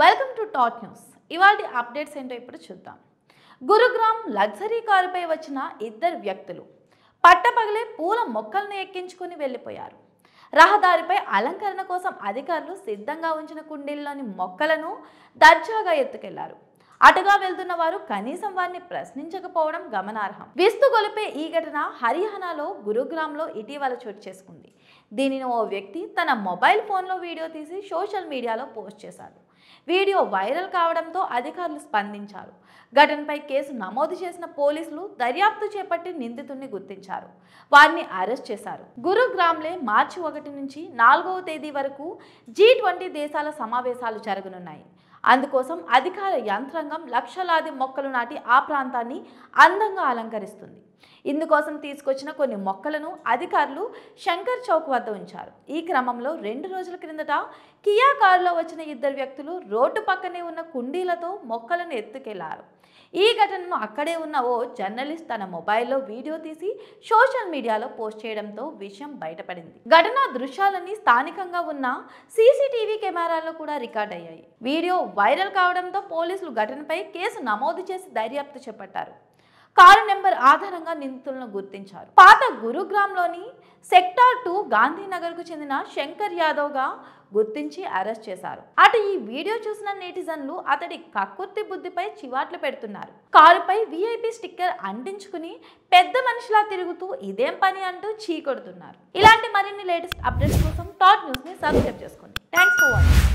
welcome to Tot news ఇవాళ updates ఏంటో ఇప్పుడు చూద్దాం గురుగ్రామ్ లగ్జరీ కారుపై వచ్చిన ఇద్దరు వ్యక్తులు పట్టపగలే పూల మొక్కల్ని ఎక్కించుకుని వెళ్ళిపోయారు రహదారిపై అలంకరణ కోసం అధికారులు సిద్ధంగా ఉంచిన కుండీల్లోని మొక్కలను దర్జాగా ఎత్తుకెళ్లారు అటుగా వెళ్తున్న వారు కనీసం వారిని ప్రశ్నించకపోవడం గమనార్హం విస్తుగొలిపే ఈ ఘటన హర్యానాలో గురుగ్రామ్లో ఇటీవల చోటు చేసుకుంది దీనిని ఓ వ్యక్తి తన మొబైల్ ఫోన్లో వీడియో తీసి సోషల్ మీడియాలో పోస్ట్ చేశాడు వీడియో వైరల్ కావడంతో అధికారులు స్పందించారు ఘటనపై కేసు నమోదు చేసిన పోలీసులు దర్యాప్తు చేపట్టి నిందితుడిని గుర్తించారు వారిని అరెస్ట్ చేశారు గురుగ్రామ్లే మార్చి ఒకటి నుంచి నాలుగవ తేదీ వరకు జీ ట్వంటీ దేశాల సమావేశాలు జరగనున్నాయి అందుకోసం అధికార యంత్రాంగం లక్షలాది మొక్కలు నాటి ఆ ప్రాంతాన్ని అందంగా అలంకరిస్తుంది ఇందుకోసం తీసుకొచ్చిన కొన్ని మొక్కలను అధికారులు శంకర్ చౌక్ వద్ద ఉంచారు ఈ క్రమంలో రెండు రోజుల క్రిందట కియా కారులో వచ్చిన ఇద్దరు వ్యక్తులు రోడ్డు పక్కనే ఉన్న కుండీలతో మొక్కలను ఎత్తుకెళ్లారు ఈ ఘటనను అక్కడే ఉన్న ఓ జర్నలిస్ట్ తన మొబైల్లో వీడియో తీసి సోషల్ మీడియాలో పోస్ట్ చేయడంతో విషయం బయటపడింది ఘటనా దృశ్యాలన్నీ స్థానికంగా ఉన్న సీసీటీవీ కెమెరాల్లో కూడా రికార్డ్ అయ్యాయి వీడియో వైరల్ కావడంతో పోలీసులు ఘటనపై కేసు నమోదు చేసి దర్యాప్తు చేపట్టారు కారు నెంబర్ ఆధారంగా నిందితులను గుర్తించారు పాత గురుగ్రామ్లోని సెక్టార్ టూ గాంధీనగర్కు చెందిన శంకర్ యాదవ్గా గుర్తించి అరెస్ట్ చేశారు అటు ఈ వీడియో చూసిన నెటిజన్లు అతడి కక్కుర్తి బుద్ధిపై చివాట్లు పెడుతున్నారు కారుపై విఐపి స్టిక్కర్ అంటించుకుని పెద్ద మనిషిలా తిరుగుతూ ఇదేం పని అంటూ చీకొడుతున్నారు ఇలాంటి మరిన్ని లేటెస్ట్ అప్డేట్స్ కోసం టాట్ న్యూస్ని సబ్స్క్రైబ్ చేసుకోండి థ్యాంక్స్ ఫర్ వాచింగ్